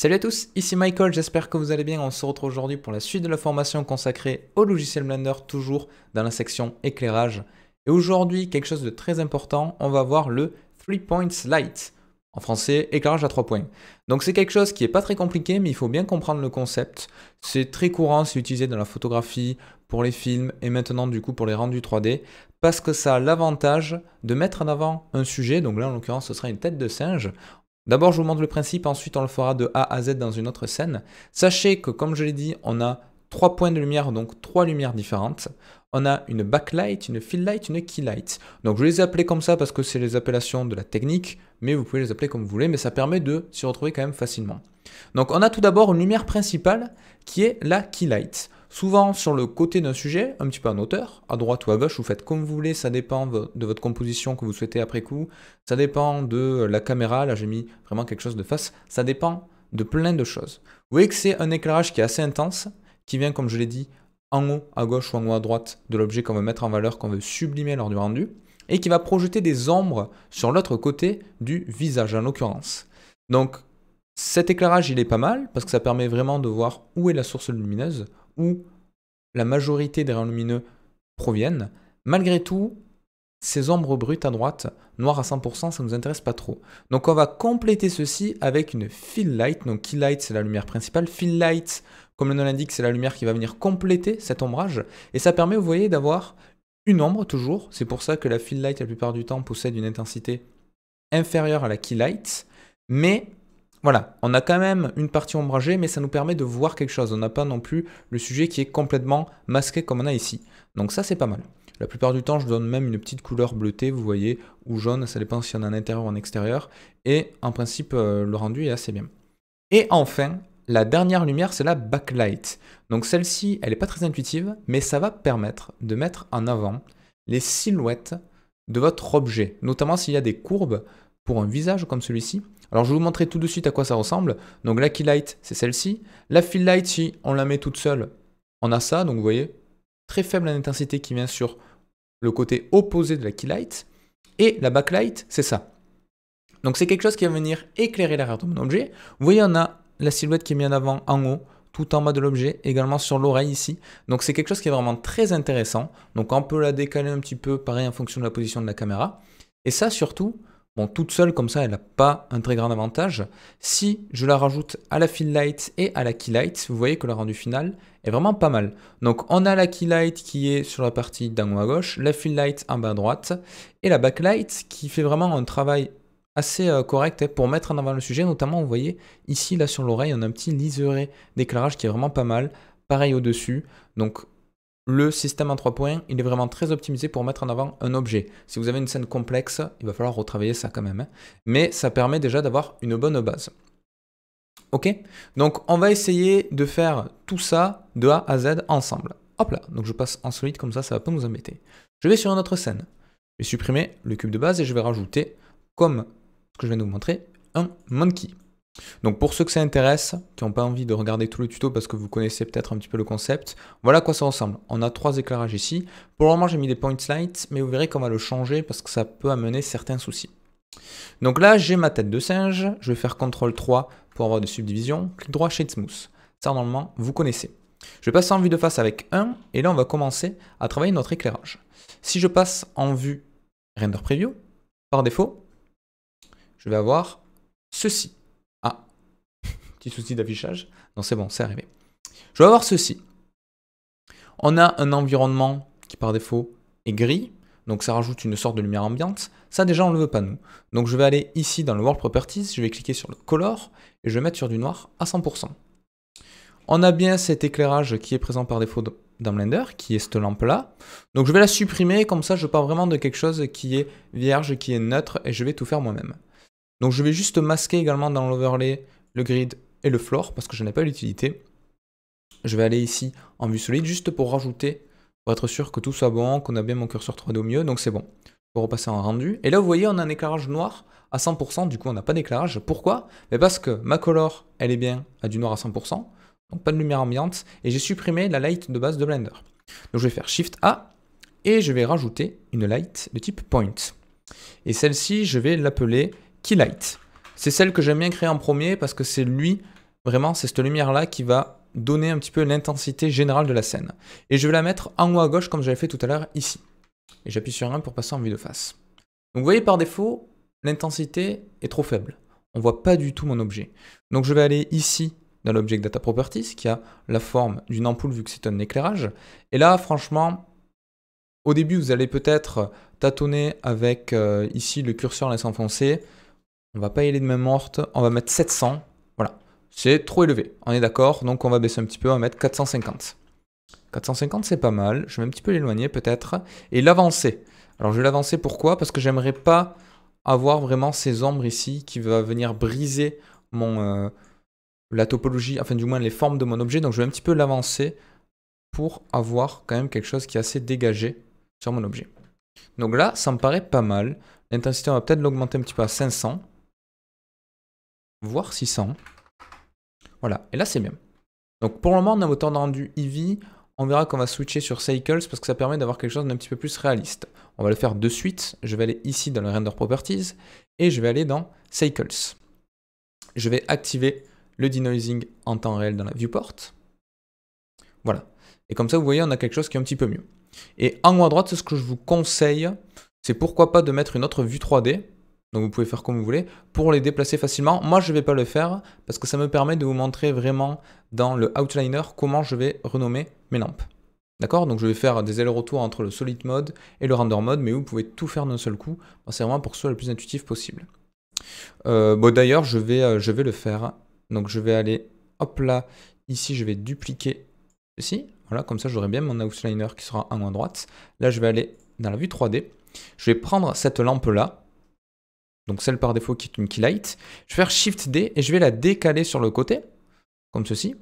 Salut à tous, ici Michael, j'espère que vous allez bien. On se retrouve aujourd'hui pour la suite de la formation consacrée au logiciel Blender, toujours dans la section éclairage. Et aujourd'hui, quelque chose de très important, on va voir le 3 points light. En français, éclairage à 3 points. Donc c'est quelque chose qui n'est pas très compliqué, mais il faut bien comprendre le concept. C'est très courant, c'est utilisé dans la photographie, pour les films et maintenant du coup pour les rendus 3D, parce que ça a l'avantage de mettre en avant un sujet, donc là en l'occurrence ce sera une tête de singe, D'abord, je vous montre le principe, ensuite on le fera de A à Z dans une autre scène. Sachez que, comme je l'ai dit, on a trois points de lumière, donc trois lumières différentes on a une backlight, une fill light, une key light. Donc je les ai appelés comme ça parce que c'est les appellations de la technique, mais vous pouvez les appeler comme vous voulez, mais ça permet de s'y retrouver quand même facilement. Donc on a tout d'abord une lumière principale qui est la key light. Souvent sur le côté d'un sujet, un petit peu en hauteur, à droite ou à gauche, vous faites comme vous voulez, ça dépend de votre composition que vous souhaitez après coup, ça dépend de la caméra, là j'ai mis vraiment quelque chose de face, ça dépend de plein de choses. Vous voyez que c'est un éclairage qui est assez intense, qui vient, comme je l'ai dit, en haut à gauche ou en haut à droite de l'objet qu'on veut mettre en valeur, qu'on veut sublimer lors du rendu, et qui va projeter des ombres sur l'autre côté du visage en l'occurrence. Donc cet éclairage il est pas mal parce que ça permet vraiment de voir où est la source lumineuse, où la majorité des rayons lumineux proviennent. Malgré tout, ces ombres brutes à droite, noires à 100%, ça ne nous intéresse pas trop. Donc on va compléter ceci avec une fill light. Donc key light, c'est la lumière principale. Fill light, comme le nom l'indique, c'est la lumière qui va venir compléter cet ombrage. Et ça permet, vous voyez, d'avoir une ombre toujours. C'est pour ça que la field light, la plupart du temps, possède une intensité inférieure à la key light. Mais voilà, on a quand même une partie ombragée, mais ça nous permet de voir quelque chose. On n'a pas non plus le sujet qui est complètement masqué comme on a ici. Donc ça, c'est pas mal. La plupart du temps, je donne même une petite couleur bleutée, vous voyez, ou jaune, ça dépend si on a un intérieur ou en extérieur. Et en principe, euh, le rendu est assez bien. Et enfin, la dernière lumière, c'est la backlight. Donc celle-ci, elle n'est pas très intuitive, mais ça va permettre de mettre en avant les silhouettes de votre objet, notamment s'il y a des courbes pour un visage comme celui-ci. Alors je vais vous montrer tout de suite à quoi ça ressemble. Donc la keylight, c'est celle-ci. La fill light, si on la met toute seule, on a ça. Donc vous voyez, très faible intensité qui vient sur le côté opposé de la keylight. Et la backlight, c'est ça. Donc c'est quelque chose qui va venir éclairer l'arrière de mon objet. Vous voyez, on a la silhouette qui est mise en avant en haut, tout en bas de l'objet, également sur l'oreille ici. Donc c'est quelque chose qui est vraiment très intéressant. Donc on peut la décaler un petit peu, pareil, en fonction de la position de la caméra. Et ça surtout, bon, toute seule comme ça, elle n'a pas un très grand avantage. Si je la rajoute à la fill light et à la key light, vous voyez que le rendu final est vraiment pas mal. Donc on a la key light qui est sur la partie d'en haut à gauche, la fill light en bas à droite, et la backlight qui fait vraiment un travail assez euh, correct hein, pour mettre en avant le sujet. Notamment, vous voyez ici, là sur l'oreille, on a un petit liseré d'éclairage qui est vraiment pas mal. Pareil au-dessus. Donc, le système en trois points, il est vraiment très optimisé pour mettre en avant un objet. Si vous avez une scène complexe, il va falloir retravailler ça quand même. Hein. Mais ça permet déjà d'avoir une bonne base. Ok Donc, on va essayer de faire tout ça de A à Z ensemble. Hop là Donc, je passe en solide, comme ça, ça va pas nous embêter. Je vais sur une autre scène. Je vais supprimer le cube de base et je vais rajouter comme que je viens de vous montrer, un monkey. Donc pour ceux que ça intéresse, qui n'ont pas envie de regarder tout le tuto parce que vous connaissez peut-être un petit peu le concept, voilà à quoi ça ressemble. On a trois éclairages ici. Pour le moment, j'ai mis des points lights, mais vous verrez qu'on va le changer parce que ça peut amener certains soucis. Donc là, j'ai ma tête de singe. Je vais faire CTRL 3 pour avoir des subdivisions. Clic droit, Shade Smooth. Ça, normalement, vous connaissez. Je passe en vue de face avec 1 et là, on va commencer à travailler notre éclairage. Si je passe en vue Render Preview, par défaut, je vais avoir ceci. Ah, petit souci d'affichage. Non, c'est bon, c'est arrivé. Je vais avoir ceci. On a un environnement qui par défaut est gris, donc ça rajoute une sorte de lumière ambiante. Ça déjà on ne le veut pas nous. Donc je vais aller ici dans le World Properties, je vais cliquer sur le Color et je vais mettre sur du noir à 100%. On a bien cet éclairage qui est présent par défaut dans Blender, qui est cette lampe là. Donc je vais la supprimer, comme ça je pars vraiment de quelque chose qui est vierge, qui est neutre et je vais tout faire moi-même. Donc je vais juste masquer également dans l'overlay le grid et le floor parce que je n'ai pas l'utilité. Je vais aller ici en vue solide juste pour rajouter, pour être sûr que tout soit bon, qu'on a bien mon curseur 3D au mieux, donc c'est bon. Pour repasser en rendu. Et là vous voyez on a un éclairage noir à 100%, du coup on n'a pas d'éclairage. Pourquoi Mais Parce que ma color elle est bien à du noir à 100%, donc pas de lumière ambiante, et j'ai supprimé la light de base de Blender. Donc je vais faire Shift A, et je vais rajouter une light de type point. Et celle-ci je vais l'appeler Keylight. C'est celle que j'aime bien créer en premier parce que c'est lui, vraiment, c'est cette lumière-là qui va donner un petit peu l'intensité générale de la scène. Et je vais la mettre en haut à gauche comme j'avais fait tout à l'heure ici. Et j'appuie sur 1 pour passer en vue de face. Donc vous voyez par défaut, l'intensité est trop faible. On ne voit pas du tout mon objet. Donc je vais aller ici dans l'objet Data Properties qui a la forme d'une ampoule vu que c'est un éclairage. Et là franchement, au début vous allez peut-être tâtonner avec euh, ici le curseur laisse enfoncer. On va pas y aller de même morte. On va mettre 700. Voilà. C'est trop élevé. On est d'accord. Donc on va baisser un petit peu. On va mettre 450. 450, c'est pas mal. Je vais un petit peu l'éloigner peut-être. Et l'avancer. Alors je vais l'avancer pourquoi Parce que j'aimerais pas avoir vraiment ces ombres ici qui vont venir briser mon euh, la topologie, enfin du moins les formes de mon objet. Donc je vais un petit peu l'avancer pour avoir quand même quelque chose qui est assez dégagé sur mon objet. Donc là, ça me paraît pas mal. L'intensité, on va peut-être l'augmenter un petit peu à 500. Voir 600. Voilà, et là c'est bien. Donc pour le moment, on a autant de rendu Eevee. On verra qu'on va switcher sur Cycles parce que ça permet d'avoir quelque chose d'un petit peu plus réaliste. On va le faire de suite. Je vais aller ici dans le Render Properties et je vais aller dans Cycles. Je vais activer le denoising en temps réel dans la viewport. Voilà. Et comme ça, vous voyez, on a quelque chose qui est un petit peu mieux. Et en haut à droite, ce que je vous conseille, c'est pourquoi pas de mettre une autre vue 3D donc vous pouvez faire comme vous voulez pour les déplacer facilement. Moi, je ne vais pas le faire parce que ça me permet de vous montrer vraiment dans le outliner comment je vais renommer mes lampes. D'accord Donc je vais faire des allers-retours entre le solid mode et le render mode, mais vous pouvez tout faire d'un seul coup. C'est vraiment pour que ce soit le plus intuitif possible. Euh, bon, D'ailleurs, je vais, euh, je vais le faire. Donc je vais aller, hop là, ici je vais dupliquer ceci. Voilà, comme ça j'aurai bien mon outliner qui sera en moins droite. Là, je vais aller dans la vue 3D. Je vais prendre cette lampe là, donc celle par défaut qui est une light, Je vais faire Shift D et je vais la décaler sur le côté, comme ceci.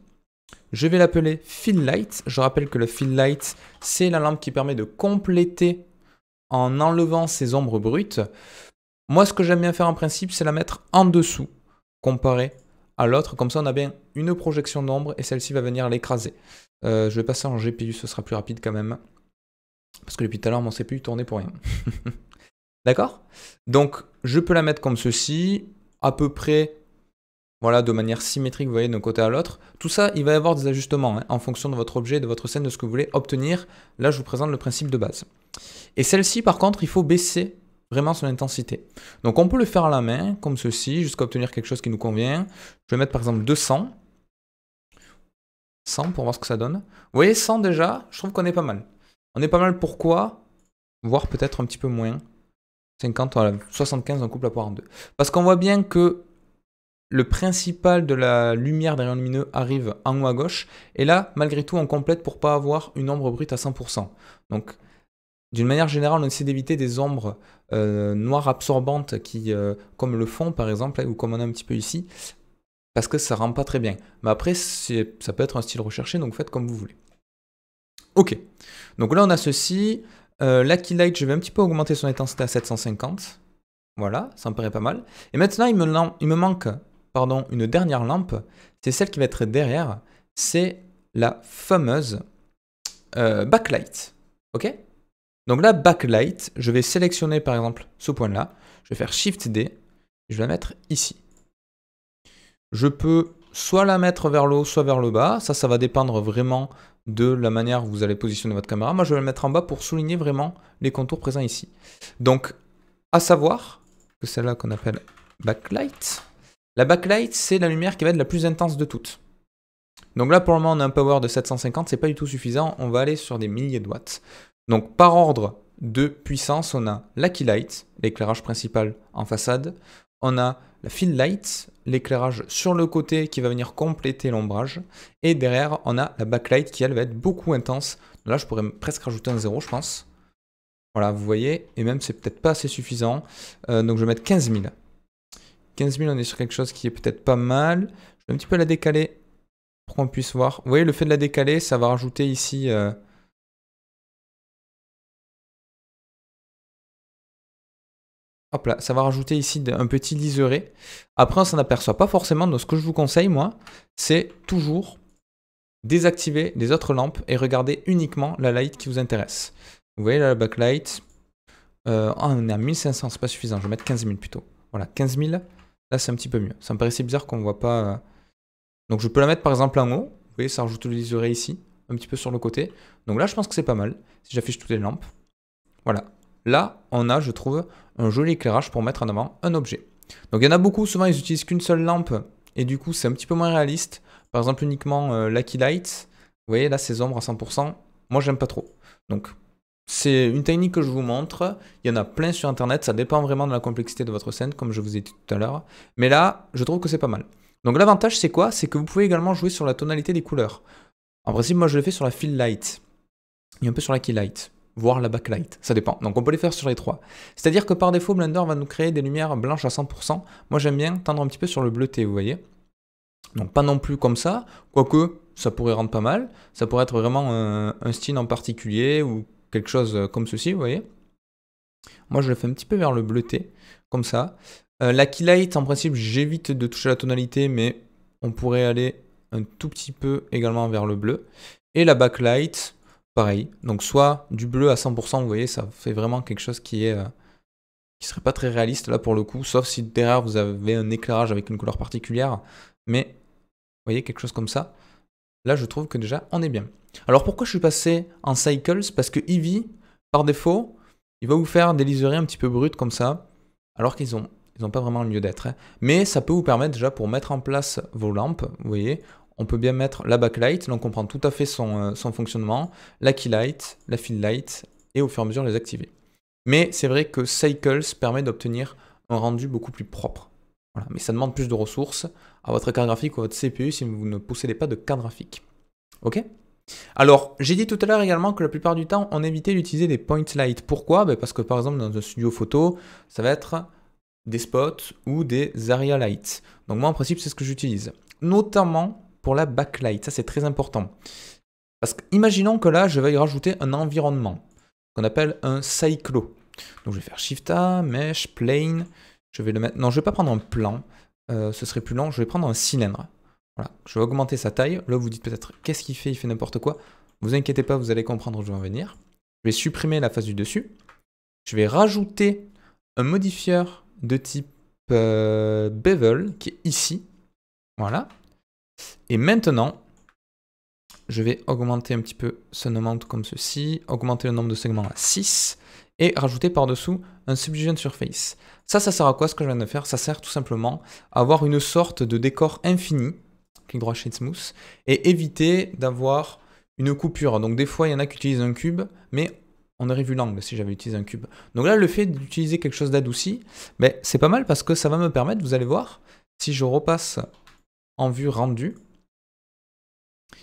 Je vais l'appeler Fill Light. Je rappelle que le Fill Light, c'est la lampe qui permet de compléter en enlevant ses ombres brutes. Moi, ce que j'aime bien faire en principe, c'est la mettre en dessous, comparé à l'autre. Comme ça, on a bien une projection d'ombre et celle-ci va venir l'écraser. Euh, je vais passer en GPU, ce sera plus rapide quand même. Parce que depuis tout à l'heure, mon CPU tournait pour rien. D'accord Donc, je peux la mettre comme ceci, à peu près, voilà, de manière symétrique, vous voyez, d'un côté à l'autre. Tout ça, il va y avoir des ajustements hein, en fonction de votre objet, de votre scène, de ce que vous voulez obtenir. Là, je vous présente le principe de base. Et celle-ci, par contre, il faut baisser vraiment son intensité. Donc, on peut le faire à la main, comme ceci, jusqu'à obtenir quelque chose qui nous convient. Je vais mettre, par exemple, 200. 100 pour voir ce que ça donne. Vous voyez, 100 déjà, je trouve qu'on est pas mal. On est pas mal pourquoi Voire peut-être un petit peu moins. 50, 75, on couple à poire en deux. Parce qu'on voit bien que le principal de la lumière derrière rayons lumineux arrive en haut à gauche, et là, malgré tout, on complète pour pas avoir une ombre brute à 100%. Donc, d'une manière générale, on essaie d'éviter des ombres euh, noires absorbantes qui, euh, comme le fond par exemple, hein, ou comme on a un petit peu ici, parce que ça rend pas très bien. Mais après, ça peut être un style recherché, donc faites comme vous voulez. Ok, donc là on a ceci, euh, Lucky Light, je vais un petit peu augmenter son intensité à 750. Voilà, ça me paraît pas mal. Et maintenant, il me, manque pardon, une dernière lampe. C'est celle qui va être derrière. C'est la fameuse euh, Backlight. OK Donc là, Backlight, je vais sélectionner par exemple ce point-là. Je vais faire Shift D. Je vais la mettre ici. Je peux soit la mettre vers le haut, soit vers le bas. Ça, ça va dépendre vraiment de la manière où vous allez positionner votre caméra. Moi, je vais le mettre en bas pour souligner vraiment les contours présents ici. Donc, à savoir que celle-là qu'on appelle backlight. La backlight, c'est la lumière qui va être la plus intense de toutes. Donc là, pour le moment, on a un power de 750, c'est pas du tout suffisant. On va aller sur des milliers de watts. Donc, par ordre de puissance, on a la key light, l'éclairage principal en façade. On a la fill light, l'éclairage sur le côté qui va venir compléter l'ombrage. Et derrière, on a la backlight qui, elle, va être beaucoup intense. Là, je pourrais presque rajouter un 0, je pense. Voilà, vous voyez. Et même, c'est peut-être pas assez suffisant. Euh, donc, je vais mettre 15 000. 15 000, on est sur quelque chose qui est peut-être pas mal. Je vais un petit peu la décaler pour qu'on puisse voir. Vous voyez, le fait de la décaler, ça va rajouter ici... Euh, ça va rajouter ici un petit liseré. Après, on s'en aperçoit pas forcément, donc ce que je vous conseille, moi, c'est toujours désactiver les autres lampes et regarder uniquement la light qui vous intéresse. Vous voyez là, la backlight, euh, on est à 1500, c'est pas suffisant, je vais mettre 15 000 plutôt. Voilà, 15 000, là c'est un petit peu mieux. Ça me paraissait bizarre qu'on ne voit pas... Euh, donc je peux la mettre par exemple en haut, vous voyez, ça rajoute le liseré ici, un petit peu sur le côté. Donc là, je pense que c'est pas mal, si j'affiche toutes les lampes. Voilà, Là, on a, je trouve, un joli éclairage pour mettre en avant un objet. Donc il y en a beaucoup, souvent ils n'utilisent qu'une seule lampe et du coup c'est un petit peu moins réaliste. Par exemple uniquement la euh, Lucky Light, vous voyez là ces ombres à 100%, moi j'aime pas trop. Donc c'est une technique que je vous montre, il y en a plein sur internet, ça dépend vraiment de la complexité de votre scène comme je vous ai dit tout à l'heure. Mais là je trouve que c'est pas mal. Donc l'avantage c'est quoi C'est que vous pouvez également jouer sur la tonalité des couleurs. En principe moi je le fais sur la fill light et un peu sur la key light voire la backlight, ça dépend. Donc on peut les faire sur les trois. C'est-à-dire que par défaut, Blender va nous créer des lumières blanches à 100%. Moi j'aime bien tendre un petit peu sur le bleuté, vous voyez. Donc pas non plus comme ça, quoique ça pourrait rendre pas mal. Ça pourrait être vraiment un, style en particulier ou quelque chose euh, comme ceci, vous voyez. Moi je le fais un petit peu vers le bleuté, comme ça. Euh, la keylight, en principe, j'évite de toucher la tonalité, mais on pourrait aller un tout petit peu également vers le bleu. Et la backlight, pareil. Donc soit du bleu à 100%, vous voyez, ça fait vraiment quelque chose qui est euh, qui serait pas très réaliste là pour le coup, sauf si derrière vous avez un éclairage avec une couleur particulière. Mais vous voyez quelque chose comme ça. Là, je trouve que déjà on est bien. Alors pourquoi je suis passé en cycles Parce que Eevee, par défaut, il va vous faire des liseries un petit peu brutes comme ça, alors qu'ils ont ils n'ont pas vraiment le lieu d'être. Hein. Mais ça peut vous permettre déjà pour mettre en place vos lampes, vous voyez, on peut bien mettre la backlight, donc on prend tout à fait euh, son, fonctionnement, la keylight, la fill light, et au fur et à mesure les activer. Mais c'est vrai que Cycles permet d'obtenir un rendu beaucoup plus propre. Mais ça demande plus de ressources à votre carte graphique ou à votre CPU si vous ne possédez pas de carte graphique. Ok alors, j'ai dit tout à l'heure également que la plupart du temps, on évitait d'utiliser des point lights. Pourquoi ben, Parce que par exemple, dans un studio photo, ça va être des spots ou des area lights. Donc moi, en principe, c'est ce que j'utilise. Notamment pour la backlight. Ça, c'est très important. Parce que, imaginons que là, je vais rajouter un environnement qu'on appelle un cyclo. Donc, je vais faire Shift A, Mesh, Plane. Je vais le mettre. Non, je vais pas prendre un plan. Euh, ce serait plus long. Je vais prendre un cylindre. Voilà. Je vais augmenter sa taille. Là, vous dites peut-être qu'est-ce qu'il fait Il fait n'importe quoi. Vous inquiétez pas, vous allez comprendre où je vais en venir. Je vais supprimer la face du dessus. Je vais rajouter un modifieur de type euh, bevel qui est ici. Voilà. Et maintenant, je vais augmenter un petit peu ce nombre comme ceci, augmenter le nombre de segments à 6 et rajouter par-dessous un subdivision surface. Ça, ça sert à quoi ce que je viens de faire Ça sert tout simplement à avoir une sorte de décor infini, clic droit chez Smooth, et éviter d'avoir une coupure. Donc des fois, il y en a qui utilisent un cube, mais on aurait vu l'angle si j'avais utilisé un cube. Donc là, le fait d'utiliser quelque chose d'adouci, ben, c'est pas mal parce que ça va me permettre, vous allez voir, si je repasse en vue rendue,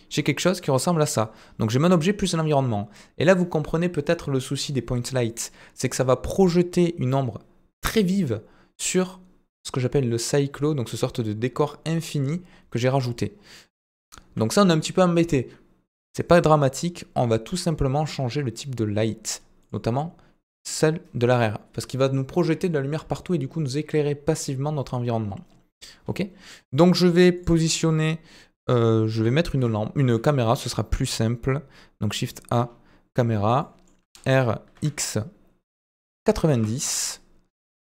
j'ai quelque chose qui ressemble à ça. Donc j'ai mon objet plus un environnement. Et là, vous comprenez peut-être le souci des point lights. C'est que ça va projeter une ombre très vive sur ce que j'appelle le cyclo, donc ce sorte de décor infini que j'ai rajouté. Donc ça, on est un petit peu embêté. C'est pas dramatique, on va tout simplement changer le type de light, notamment celle de l'arrière, parce qu'il va nous projeter de la lumière partout et du coup nous éclairer passivement notre environnement. Ok Donc je vais positionner, euh, je vais mettre une lampe, une caméra, ce sera plus simple. Donc Shift A, caméra, RX 90.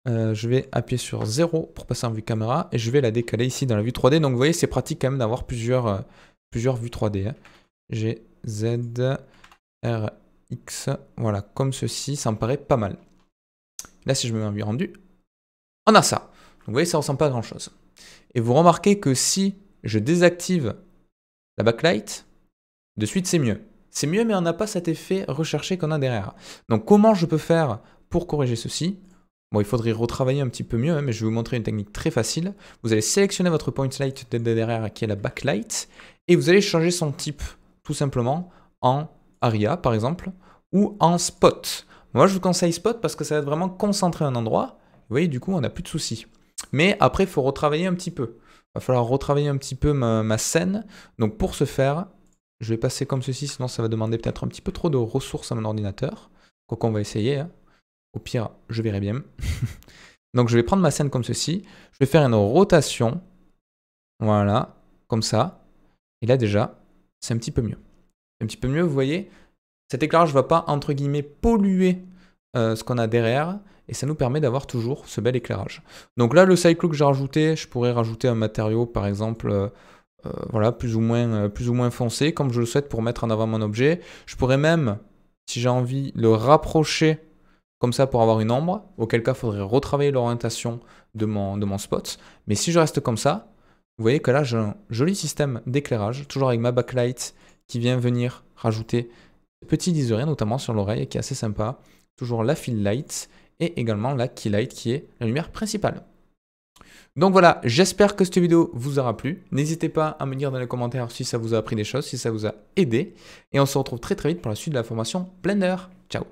Euh, je vais appuyer sur 0 pour passer en vue caméra et je vais la décaler ici dans la vue 3D. Donc vous voyez, c'est pratique quand même d'avoir plusieurs, euh, plusieurs vues 3D. Hein. J'ai Z, RX, voilà, comme ceci, ça me paraît pas mal. Là, si je me mets en vue rendue, on a ça vous voyez, ça ressemble pas à grand chose. Et vous remarquez que si je désactive la backlight, de suite c'est mieux. C'est mieux, mais on n'a pas cet effet recherché qu'on a derrière. Donc comment je peux faire pour corriger ceci Bon, il faudrait retravailler un petit peu mieux, hein, mais je vais vous montrer une technique très facile. Vous allez sélectionner votre point light derrière qui est la backlight, et vous allez changer son type, tout simplement, en aria par exemple, ou en spot. Moi je vous conseille spot parce que ça va être vraiment concentré à un endroit. Vous voyez, du coup, on n'a plus de soucis. Mais après, il faut retravailler un petit peu. Il va falloir retravailler un petit peu ma, scène. Donc pour ce faire, je vais passer comme ceci, sinon ça va demander peut-être un petit peu trop de ressources à mon ordinateur. Quoi qu'on va essayer. Hein. Au pire, je verrai bien. Donc je vais prendre ma scène comme ceci. Je vais faire une rotation. Voilà, comme ça. Et là déjà, c'est un petit peu mieux. Un petit peu mieux, vous voyez, cet éclairage ne va pas, entre guillemets, polluer euh, ce qu'on a derrière et ça nous permet d'avoir toujours ce bel éclairage. Donc là, le cycle que j'ai rajouté, je pourrais rajouter un matériau, par exemple, euh, euh, voilà, plus ou, moins, euh, plus ou moins foncé, comme je le souhaite pour mettre en avant mon objet. Je pourrais même, si j'ai envie, le rapprocher comme ça pour avoir une ombre, auquel cas il faudrait retravailler l'orientation de mon, de mon spot. Mais si je reste comme ça, vous voyez que là j'ai un joli système d'éclairage, toujours avec ma backlight qui vient venir rajouter petit rien notamment sur l'oreille qui est assez sympa. Toujours la fill light et également la key light qui est la lumière principale. Donc voilà, j'espère que cette vidéo vous aura plu. N'hésitez pas à me dire dans les commentaires si ça vous a appris des choses, si ça vous a aidé. Et on se retrouve très très vite pour la suite de la formation Blender. Ciao